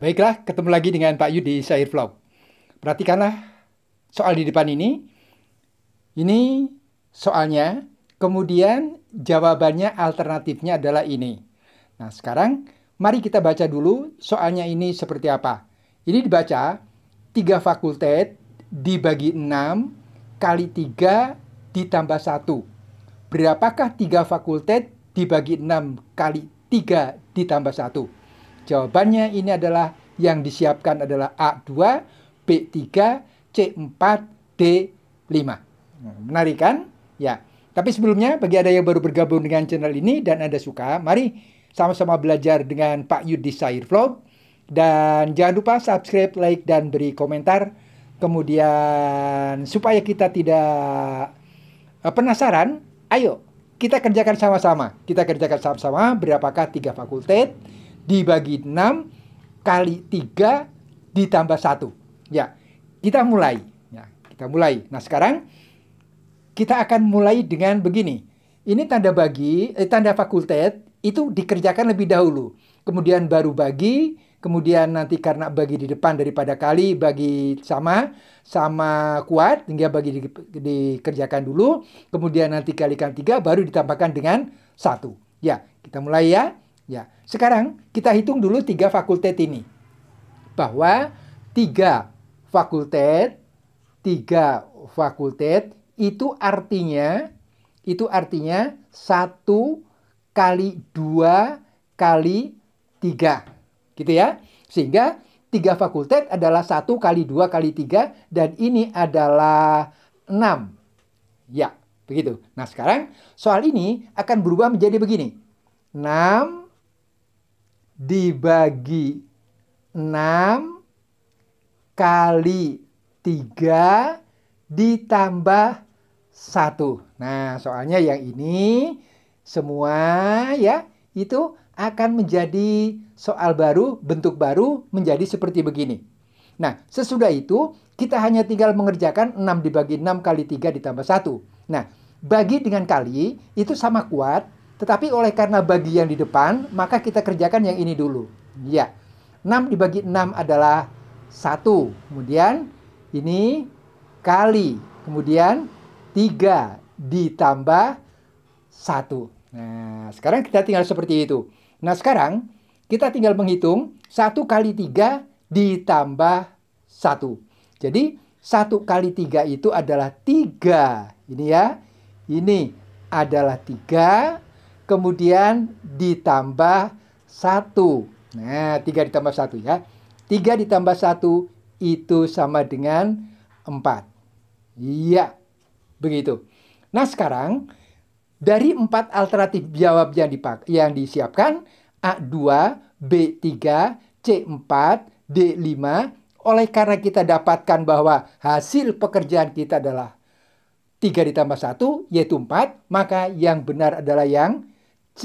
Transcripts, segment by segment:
Baiklah, ketemu lagi dengan Pak Yudi di Syair Vlog. Perhatikanlah soal di depan ini. Ini soalnya, kemudian jawabannya alternatifnya adalah ini. Nah, sekarang mari kita baca dulu soalnya ini seperti apa. Ini dibaca tiga fakultet dibagi enam kali tiga ditambah satu. Berapakah tiga fakultet dibagi enam kali tiga ditambah satu? Jawabannya ini adalah yang disiapkan adalah A2, B3, C4, D5. Menarik kan? Ya. Tapi sebelumnya bagi ada yang baru bergabung dengan channel ini dan Anda suka, mari sama-sama belajar dengan Pak Yudi Vlog Dan jangan lupa subscribe, like, dan beri komentar. Kemudian supaya kita tidak eh, penasaran, ayo kita kerjakan sama-sama. Kita kerjakan sama-sama berapakah tiga fakultet, dibagi 6 kali 3 ditambah 1. Ya, kita mulai. Ya, kita mulai. Nah, sekarang kita akan mulai dengan begini. Ini tanda bagi, eh, tanda fakultet itu dikerjakan lebih dahulu. Kemudian baru bagi, kemudian nanti karena bagi di depan daripada kali, bagi sama, sama kuat, hingga bagi di, dikerjakan dulu. Kemudian nanti kalikan tiga, baru ditambahkan dengan satu. Ya, kita mulai ya. Ya, sekarang kita hitung dulu tiga fakultet ini. Bahwa tiga fakultet, tiga fakultet itu artinya itu artinya satu kali dua kali tiga, gitu ya. Sehingga tiga fakultet adalah satu kali dua kali tiga dan ini adalah enam. Ya, begitu. Nah sekarang soal ini akan berubah menjadi begini. 6 dibagi 6 kali 3 ditambah 1. Nah, soalnya yang ini semua ya itu akan menjadi soal baru, bentuk baru menjadi seperti begini. Nah, sesudah itu kita hanya tinggal mengerjakan 6 dibagi 6 kali 3 ditambah 1. Nah, bagi dengan kali itu sama kuat tetapi oleh karena bagi yang di depan, maka kita kerjakan yang ini dulu. Ya, 6 dibagi 6 adalah 1. Kemudian ini kali. Kemudian 3 ditambah 1. Nah, sekarang kita tinggal seperti itu. Nah, sekarang kita tinggal menghitung 1 kali 3 ditambah 1. Jadi, 1 kali 3 itu adalah 3. Ini ya. Ini adalah 3 kemudian ditambah satu. Nah, tiga ditambah satu ya. Tiga ditambah satu itu sama dengan empat. Iya, begitu. Nah, sekarang dari empat alternatif jawab yang, dipak yang disiapkan, A2, B3, C4, D5, oleh karena kita dapatkan bahwa hasil pekerjaan kita adalah 3 ditambah 1, yaitu 4, maka yang benar adalah yang C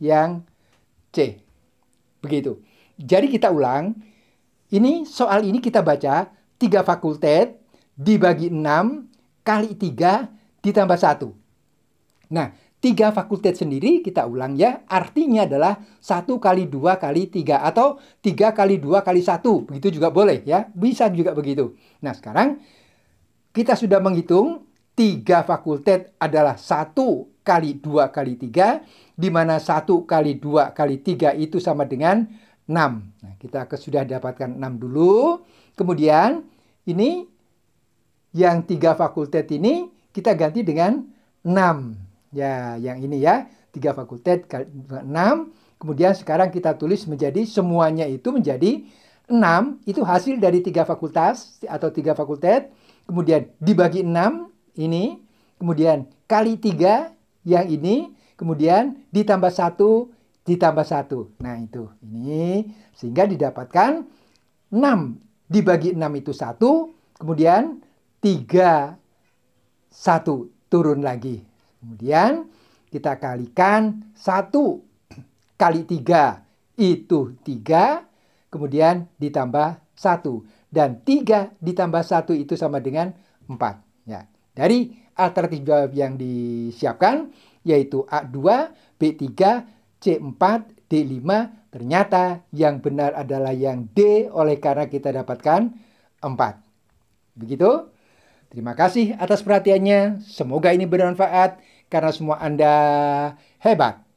yang C. Begitu. Jadi kita ulang. Ini soal ini kita baca tiga fakultet dibagi enam kali tiga ditambah satu Nah, tiga fakultet sendiri kita ulang ya. Artinya adalah satu kali dua kali tiga atau tiga kali dua kali satu Begitu juga boleh ya. Bisa juga begitu. Nah, sekarang kita sudah menghitung tiga fakultet adalah satu kali 2 kali 3, di mana 1 kali 2 kali 3 itu sama dengan 6. Nah, kita sudah dapatkan 6 dulu. Kemudian ini yang tiga fakultet ini kita ganti dengan 6. Ya, yang ini ya, tiga fakultet kali 6. Kemudian sekarang kita tulis menjadi semuanya itu menjadi 6. Itu hasil dari tiga fakultas atau tiga fakultet. Kemudian dibagi 6 ini. Kemudian kali 3 yang ini, kemudian ditambah satu, ditambah satu. Nah itu, ini sehingga didapatkan 6. Dibagi 6 itu satu, kemudian tiga satu turun lagi. Kemudian kita kalikan satu kali tiga itu tiga kemudian ditambah satu Dan tiga ditambah satu itu sama dengan empat Ya. Dari alternatif jawab yang disiapkan yaitu A2, B3, C4, D5. Ternyata yang benar adalah yang D oleh karena kita dapatkan 4. Begitu? Terima kasih atas perhatiannya. Semoga ini bermanfaat karena semua Anda hebat.